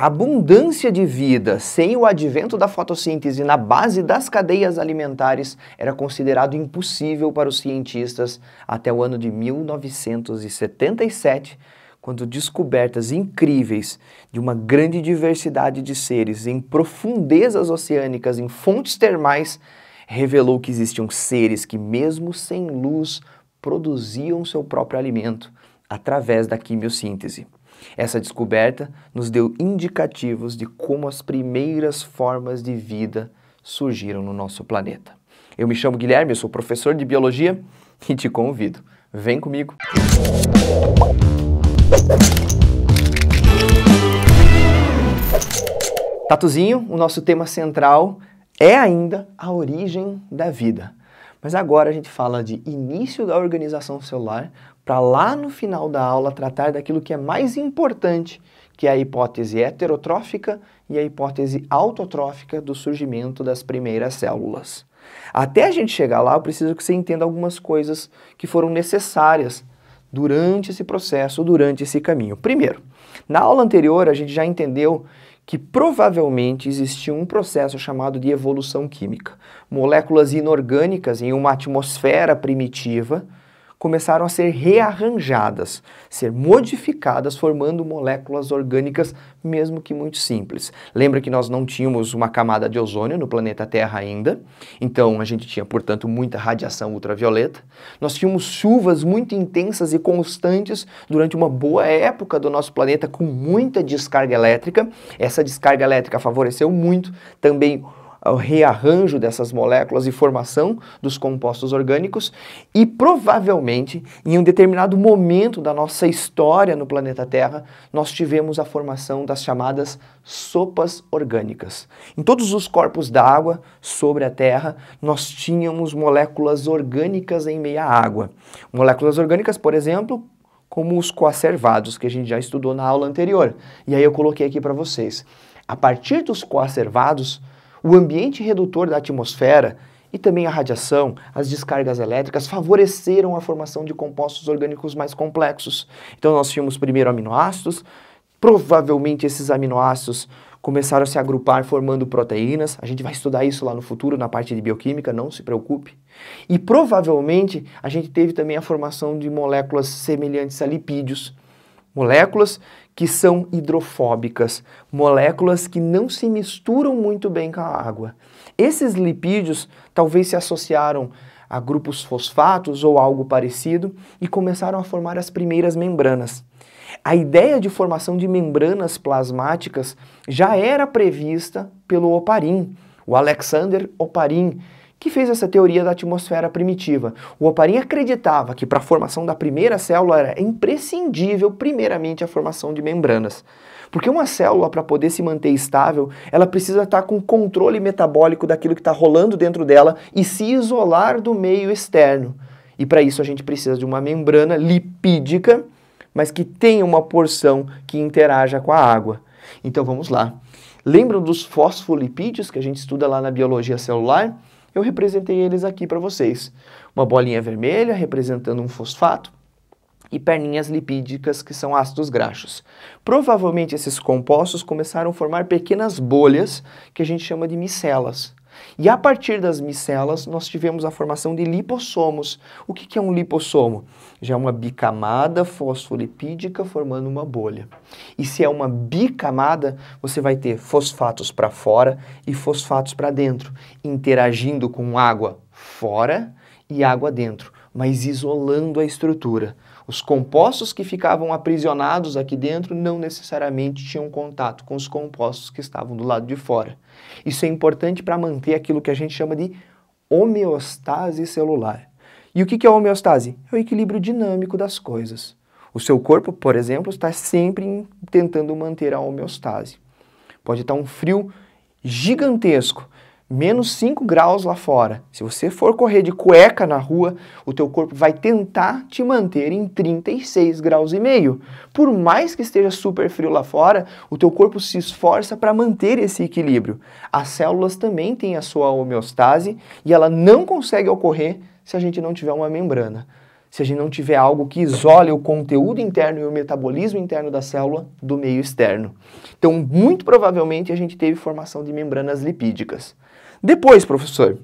abundância de vida sem o advento da fotossíntese na base das cadeias alimentares era considerado impossível para os cientistas até o ano de 1977, quando descobertas incríveis de uma grande diversidade de seres em profundezas oceânicas, em fontes termais, revelou que existiam seres que mesmo sem luz produziam seu próprio alimento através da quimiossíntese. Essa descoberta nos deu indicativos de como as primeiras formas de vida surgiram no nosso planeta. Eu me chamo Guilherme, eu sou professor de biologia e te convido. Vem comigo! Tatuzinho, o nosso tema central é ainda a origem da vida. Mas agora a gente fala de início da organização celular para lá no final da aula tratar daquilo que é mais importante, que é a hipótese heterotrófica e a hipótese autotrófica do surgimento das primeiras células. Até a gente chegar lá, eu preciso que você entenda algumas coisas que foram necessárias durante esse processo, durante esse caminho. Primeiro, na aula anterior a gente já entendeu que provavelmente existia um processo chamado de evolução química. Moléculas inorgânicas em uma atmosfera primitiva começaram a ser rearranjadas, ser modificadas, formando moléculas orgânicas, mesmo que muito simples. Lembra que nós não tínhamos uma camada de ozônio no planeta Terra ainda, então a gente tinha, portanto, muita radiação ultravioleta. Nós tínhamos chuvas muito intensas e constantes durante uma boa época do nosso planeta, com muita descarga elétrica. Essa descarga elétrica favoreceu muito também o rearranjo dessas moléculas e formação dos compostos orgânicos e provavelmente em um determinado momento da nossa história no planeta Terra, nós tivemos a formação das chamadas sopas orgânicas. Em todos os corpos d'água sobre a Terra, nós tínhamos moléculas orgânicas em meia água. Moléculas orgânicas, por exemplo, como os coacervados, que a gente já estudou na aula anterior. E aí eu coloquei aqui para vocês. A partir dos coacervados, o ambiente redutor da atmosfera e também a radiação, as descargas elétricas favoreceram a formação de compostos orgânicos mais complexos. Então nós tínhamos primeiro aminoácidos, provavelmente esses aminoácidos começaram a se agrupar formando proteínas. A gente vai estudar isso lá no futuro na parte de bioquímica, não se preocupe. E provavelmente a gente teve também a formação de moléculas semelhantes a lipídios, moléculas que são hidrofóbicas, moléculas que não se misturam muito bem com a água. Esses lipídios talvez se associaram a grupos fosfatos ou algo parecido e começaram a formar as primeiras membranas. A ideia de formação de membranas plasmáticas já era prevista pelo Oparin, o Alexander Oparin, que fez essa teoria da atmosfera primitiva. O Oparin acreditava que para a formação da primeira célula era imprescindível, primeiramente, a formação de membranas. Porque uma célula, para poder se manter estável, ela precisa estar tá com controle metabólico daquilo que está rolando dentro dela e se isolar do meio externo. E para isso a gente precisa de uma membrana lipídica, mas que tenha uma porção que interaja com a água. Então vamos lá. Lembram dos fosfolipídios que a gente estuda lá na biologia celular? eu representei eles aqui para vocês. Uma bolinha vermelha representando um fosfato e perninhas lipídicas que são ácidos graxos. Provavelmente esses compostos começaram a formar pequenas bolhas que a gente chama de micelas. E a partir das micelas, nós tivemos a formação de lipossomos. O que, que é um lipossomo? Já é uma bicamada fosfolipídica formando uma bolha. E se é uma bicamada, você vai ter fosfatos para fora e fosfatos para dentro, interagindo com água fora e água dentro mas isolando a estrutura. Os compostos que ficavam aprisionados aqui dentro não necessariamente tinham contato com os compostos que estavam do lado de fora. Isso é importante para manter aquilo que a gente chama de homeostase celular. E o que é homeostase? É o equilíbrio dinâmico das coisas. O seu corpo, por exemplo, está sempre tentando manter a homeostase. Pode estar um frio gigantesco, menos 5 graus lá fora. Se você for correr de cueca na rua, o teu corpo vai tentar te manter em 36 graus e meio. Por mais que esteja super frio lá fora, o teu corpo se esforça para manter esse equilíbrio. As células também têm a sua homeostase e ela não consegue ocorrer se a gente não tiver uma membrana. Se a gente não tiver algo que isole o conteúdo interno e o metabolismo interno da célula do meio externo. Então, muito provavelmente, a gente teve formação de membranas lipídicas. Depois, professor,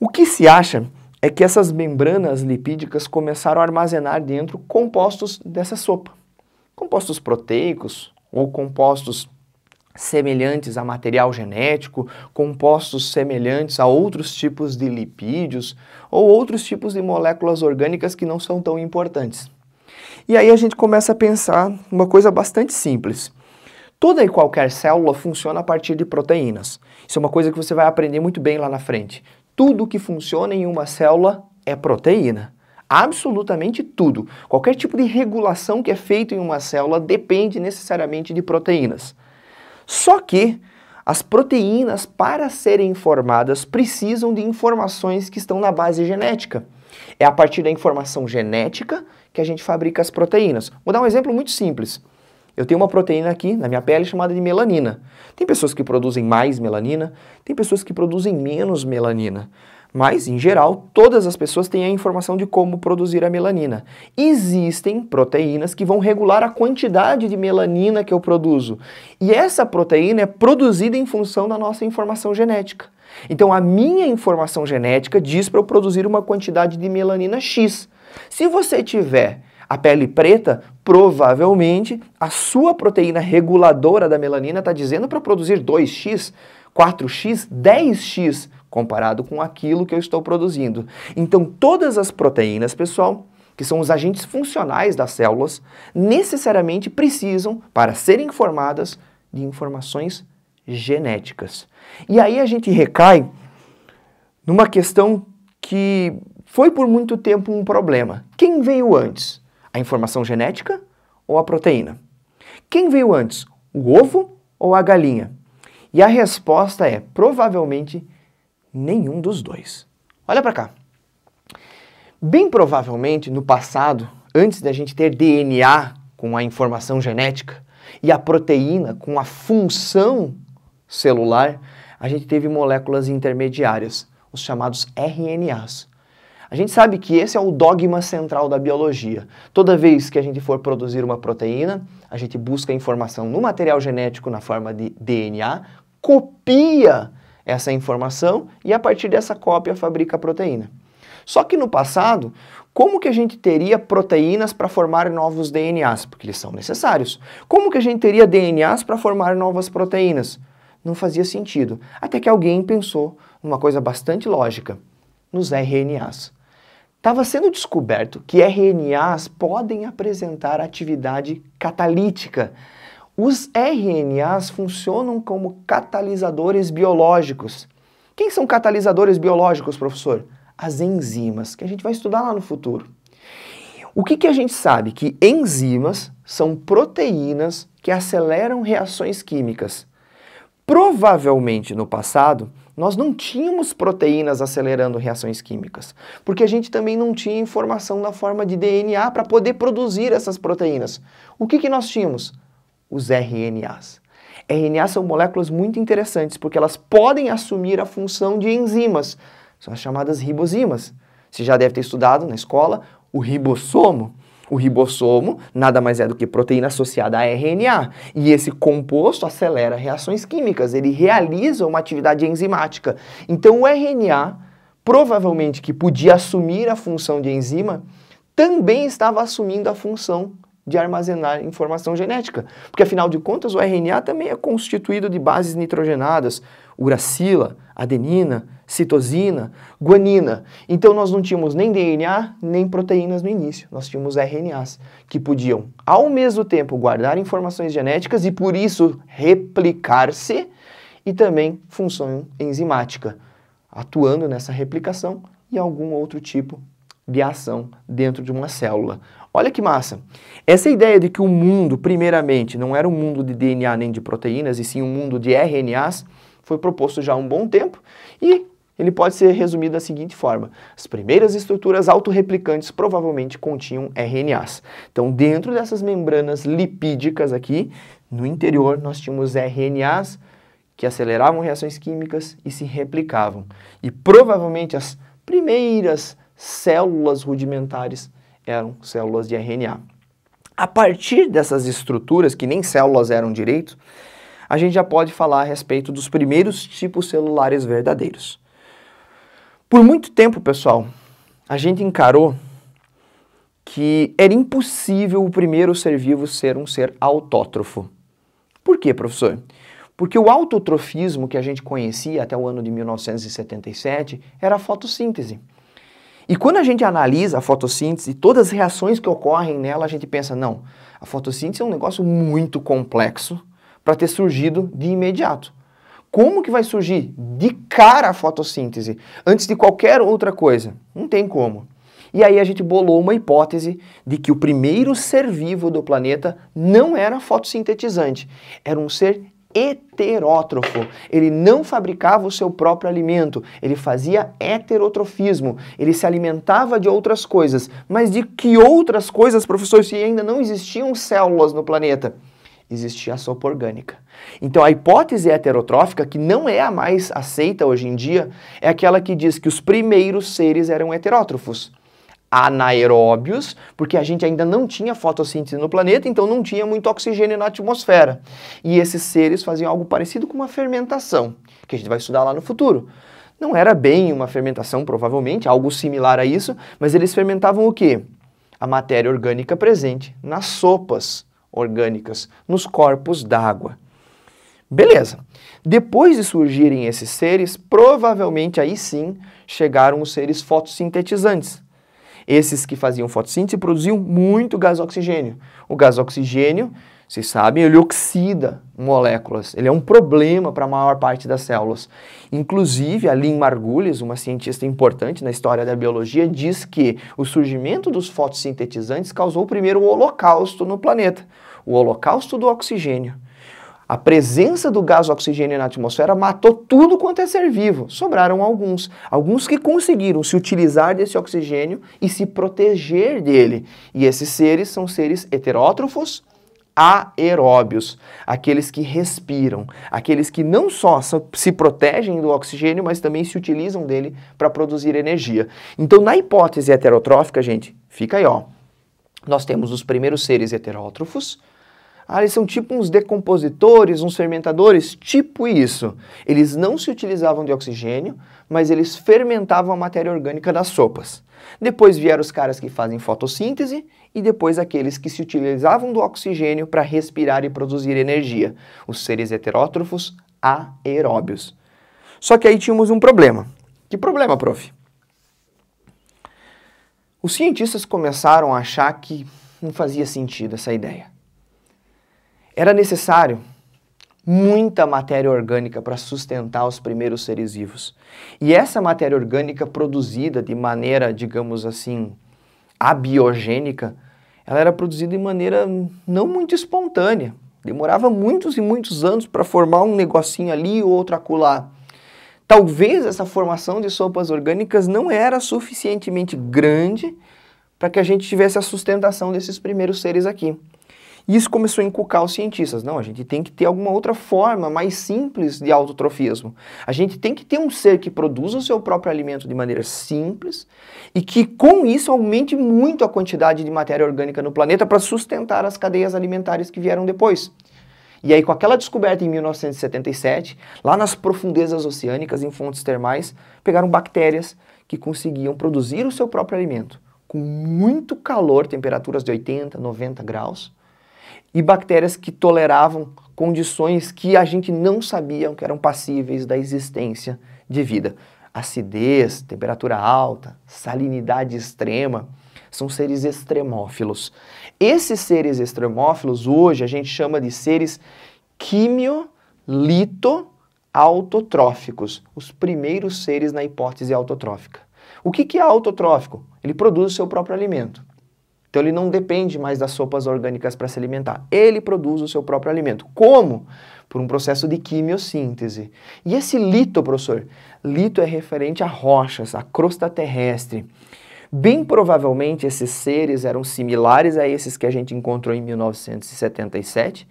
o que se acha é que essas membranas lipídicas começaram a armazenar dentro compostos dessa sopa. Compostos proteicos ou compostos semelhantes a material genético, compostos semelhantes a outros tipos de lipídios ou outros tipos de moléculas orgânicas que não são tão importantes. E aí a gente começa a pensar uma coisa bastante simples. Toda e qualquer célula funciona a partir de proteínas. Isso é uma coisa que você vai aprender muito bem lá na frente. Tudo que funciona em uma célula é proteína. Absolutamente tudo. Qualquer tipo de regulação que é feito em uma célula depende necessariamente de proteínas. Só que as proteínas, para serem formadas, precisam de informações que estão na base genética. É a partir da informação genética que a gente fabrica as proteínas. Vou dar um exemplo muito simples. Eu tenho uma proteína aqui na minha pele chamada de melanina. Tem pessoas que produzem mais melanina, tem pessoas que produzem menos melanina. Mas, em geral, todas as pessoas têm a informação de como produzir a melanina. Existem proteínas que vão regular a quantidade de melanina que eu produzo. E essa proteína é produzida em função da nossa informação genética. Então, a minha informação genética diz para eu produzir uma quantidade de melanina X. Se você tiver a pele preta, provavelmente a sua proteína reguladora da melanina está dizendo para produzir 2x, 4x, 10x comparado com aquilo que eu estou produzindo. Então, todas as proteínas, pessoal, que são os agentes funcionais das células, necessariamente precisam, para serem formadas, de informações genéticas. E aí a gente recai numa questão que foi por muito tempo um problema. Quem veio antes? A informação genética ou a proteína? Quem veio antes, o ovo ou a galinha? E a resposta é provavelmente nenhum dos dois. Olha para cá. Bem provavelmente no passado, antes da gente ter DNA com a informação genética e a proteína com a função celular, a gente teve moléculas intermediárias, os chamados RNAs. A gente sabe que esse é o dogma central da biologia. Toda vez que a gente for produzir uma proteína, a gente busca informação no material genético na forma de DNA, copia essa informação e a partir dessa cópia fabrica a proteína. Só que no passado, como que a gente teria proteínas para formar novos DNAs? Porque eles são necessários. Como que a gente teria DNAs para formar novas proteínas? Não fazia sentido. Até que alguém pensou numa coisa bastante lógica: nos RNAs estava sendo descoberto que RNAs podem apresentar atividade catalítica. Os RNAs funcionam como catalisadores biológicos. Quem são catalisadores biológicos, professor? As enzimas, que a gente vai estudar lá no futuro. O que, que a gente sabe? Que enzimas são proteínas que aceleram reações químicas. Provavelmente no passado, nós não tínhamos proteínas acelerando reações químicas, porque a gente também não tinha informação na forma de DNA para poder produzir essas proteínas. O que, que nós tínhamos? Os RNAs. RNAs são moléculas muito interessantes, porque elas podem assumir a função de enzimas, são as chamadas ribozimas. Você já deve ter estudado na escola o ribossomo. O ribossomo nada mais é do que proteína associada a RNA. E esse composto acelera reações químicas, ele realiza uma atividade enzimática. Então o RNA, provavelmente que podia assumir a função de enzima, também estava assumindo a função de armazenar informação genética. Porque, afinal de contas, o RNA também é constituído de bases nitrogenadas, uracila, adenina, citosina, guanina. Então, nós não tínhamos nem DNA, nem proteínas no início. Nós tínhamos RNAs, que podiam, ao mesmo tempo, guardar informações genéticas e, por isso, replicar-se, e também função enzimática, atuando nessa replicação e algum outro tipo de ação dentro de uma célula. Olha que massa. Essa ideia de que o mundo, primeiramente, não era um mundo de DNA nem de proteínas, e sim um mundo de RNAs, foi proposto já há um bom tempo e ele pode ser resumido da seguinte forma: as primeiras estruturas autorreplicantes provavelmente continham RNAs. Então, dentro dessas membranas lipídicas aqui, no interior, nós tínhamos RNAs que aceleravam reações químicas e se replicavam. E provavelmente as primeiras células rudimentares eram células de RNA. A partir dessas estruturas, que nem células eram direito, a gente já pode falar a respeito dos primeiros tipos celulares verdadeiros. Por muito tempo, pessoal, a gente encarou que era impossível o primeiro ser vivo ser um ser autótrofo. Por quê, professor? Porque o autotrofismo que a gente conhecia até o ano de 1977 era a fotossíntese. E quando a gente analisa a fotossíntese e todas as reações que ocorrem nela, a gente pensa, não, a fotossíntese é um negócio muito complexo para ter surgido de imediato. Como que vai surgir de cara a fotossíntese antes de qualquer outra coisa? Não tem como. E aí a gente bolou uma hipótese de que o primeiro ser vivo do planeta não era fotossintetizante, era um ser heterótrofo. Ele não fabricava o seu próprio alimento, ele fazia heterotrofismo, ele se alimentava de outras coisas. Mas de que outras coisas, professor, se ainda não existiam células no planeta? Existia a sopa orgânica. Então a hipótese heterotrófica, que não é a mais aceita hoje em dia, é aquela que diz que os primeiros seres eram heterótrofos anaeróbios, porque a gente ainda não tinha fotossíntese no planeta, então não tinha muito oxigênio na atmosfera. E esses seres faziam algo parecido com uma fermentação, que a gente vai estudar lá no futuro. Não era bem uma fermentação, provavelmente, algo similar a isso, mas eles fermentavam o quê? A matéria orgânica presente nas sopas orgânicas, nos corpos d'água. Beleza. Depois de surgirem esses seres, provavelmente aí sim chegaram os seres fotossintetizantes, esses que faziam fotossíntese produziam muito gás oxigênio. O gás oxigênio, vocês sabem, ele oxida moléculas. Ele é um problema para a maior parte das células. Inclusive, a Lynn Margulis, uma cientista importante na história da biologia, diz que o surgimento dos fotossintetizantes causou o primeiro holocausto no planeta. O holocausto do oxigênio. A presença do gás oxigênio na atmosfera matou tudo quanto é ser vivo. Sobraram alguns. Alguns que conseguiram se utilizar desse oxigênio e se proteger dele. E esses seres são seres heterótrofos, aeróbios, aqueles que respiram, aqueles que não só se protegem do oxigênio, mas também se utilizam dele para produzir energia. Então, na hipótese heterotrófica, gente, fica aí, ó. Nós temos os primeiros seres heterótrofos, ah, eles são tipo uns decompositores, uns fermentadores, tipo isso. Eles não se utilizavam de oxigênio, mas eles fermentavam a matéria orgânica das sopas. Depois vieram os caras que fazem fotossíntese e depois aqueles que se utilizavam do oxigênio para respirar e produzir energia, os seres heterótrofos aeróbios. Só que aí tínhamos um problema. Que problema, prof? Os cientistas começaram a achar que não fazia sentido essa ideia. Era necessário muita matéria orgânica para sustentar os primeiros seres vivos. E essa matéria orgânica produzida de maneira, digamos assim, abiogênica, ela era produzida de maneira não muito espontânea. Demorava muitos e muitos anos para formar um negocinho ali ou outro acolá. Talvez essa formação de sopas orgânicas não era suficientemente grande para que a gente tivesse a sustentação desses primeiros seres aqui. E isso começou a inculcar os cientistas. Não, a gente tem que ter alguma outra forma mais simples de autotrofismo. A gente tem que ter um ser que produza o seu próprio alimento de maneira simples e que com isso aumente muito a quantidade de matéria orgânica no planeta para sustentar as cadeias alimentares que vieram depois. E aí, com aquela descoberta em 1977, lá nas profundezas oceânicas, em fontes termais, pegaram bactérias que conseguiam produzir o seu próprio alimento com muito calor, temperaturas de 80, 90 graus, e bactérias que toleravam condições que a gente não sabia que eram passíveis da existência de vida. Acidez, temperatura alta, salinidade extrema, são seres extremófilos. Esses seres extremófilos hoje a gente chama de seres quimiolito-autotróficos, os primeiros seres na hipótese autotrófica. O que, que é autotrófico? Ele produz o seu próprio alimento. Então ele não depende mais das sopas orgânicas para se alimentar. Ele produz o seu próprio alimento. Como? Por um processo de quimiossíntese. E esse lito, professor? Lito é referente a rochas, a crosta terrestre. Bem provavelmente esses seres eram similares a esses que a gente encontrou em 1977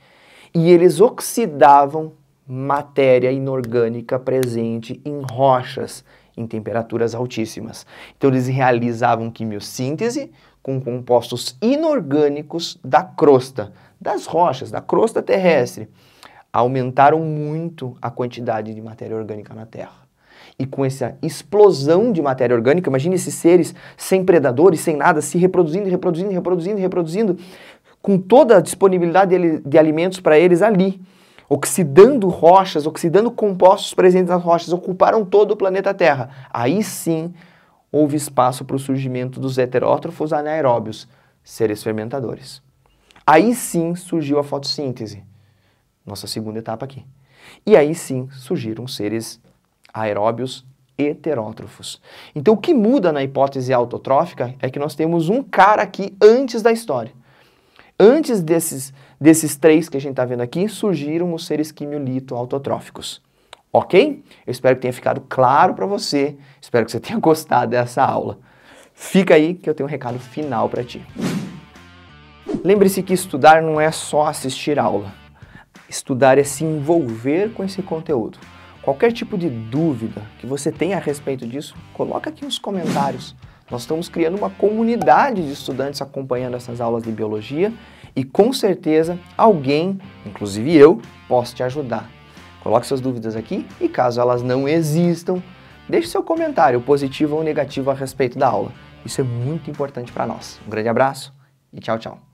e eles oxidavam matéria inorgânica presente em rochas em temperaturas altíssimas. Então eles realizavam quimiossíntese com compostos inorgânicos da crosta, das rochas, da crosta terrestre. Aumentaram muito a quantidade de matéria orgânica na Terra. E com essa explosão de matéria orgânica, imagine esses seres sem predadores, sem nada, se reproduzindo, reproduzindo, reproduzindo, reproduzindo, com toda a disponibilidade de alimentos para eles ali oxidando rochas, oxidando compostos presentes nas rochas, ocuparam todo o planeta Terra. Aí sim houve espaço para o surgimento dos heterótrofos anaeróbios, seres fermentadores. Aí sim surgiu a fotossíntese, nossa segunda etapa aqui. E aí sim surgiram seres aeróbios heterótrofos. Então o que muda na hipótese autotrófica é que nós temos um cara aqui antes da história. Antes desses, desses três que a gente está vendo aqui, surgiram os seres quimiolito-autotróficos. Ok? Eu espero que tenha ficado claro para você. Espero que você tenha gostado dessa aula. Fica aí que eu tenho um recado final para ti. Lembre-se que estudar não é só assistir aula. Estudar é se envolver com esse conteúdo. Qualquer tipo de dúvida que você tenha a respeito disso, coloca aqui nos comentários. Nós estamos criando uma comunidade de estudantes acompanhando essas aulas de biologia e com certeza alguém, inclusive eu, posso te ajudar. Coloque suas dúvidas aqui e caso elas não existam, deixe seu comentário positivo ou negativo a respeito da aula. Isso é muito importante para nós. Um grande abraço e tchau, tchau.